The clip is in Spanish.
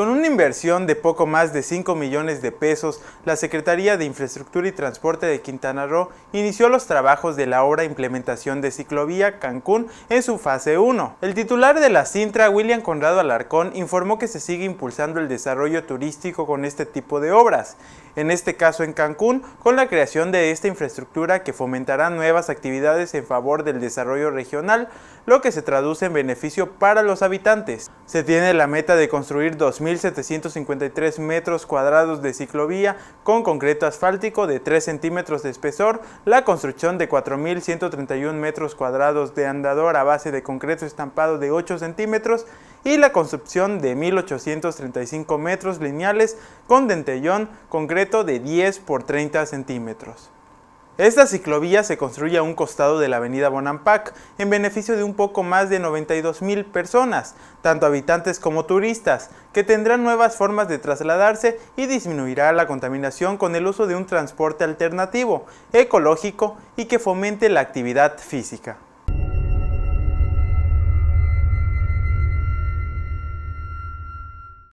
Con una inversión de poco más de 5 millones de pesos, la Secretaría de Infraestructura y Transporte de Quintana Roo inició los trabajos de la obra Implementación de Ciclovía Cancún en su fase 1. El titular de la Cintra, William Conrado Alarcón, informó que se sigue impulsando el desarrollo turístico con este tipo de obras, en este caso en Cancún, con la creación de esta infraestructura que fomentará nuevas actividades en favor del desarrollo regional, lo que se traduce en beneficio para los habitantes. Se tiene la meta de construir 2000 1,753 metros cuadrados de ciclovía con concreto asfáltico de 3 centímetros de espesor, la construcción de 4.131 metros cuadrados de andador a base de concreto estampado de 8 centímetros y la construcción de 1.835 metros lineales con dentellón concreto de 10 por 30 centímetros. Esta ciclovía se construye a un costado de la avenida Bonampak en beneficio de un poco más de 92 mil personas, tanto habitantes como turistas, que tendrán nuevas formas de trasladarse y disminuirá la contaminación con el uso de un transporte alternativo, ecológico y que fomente la actividad física.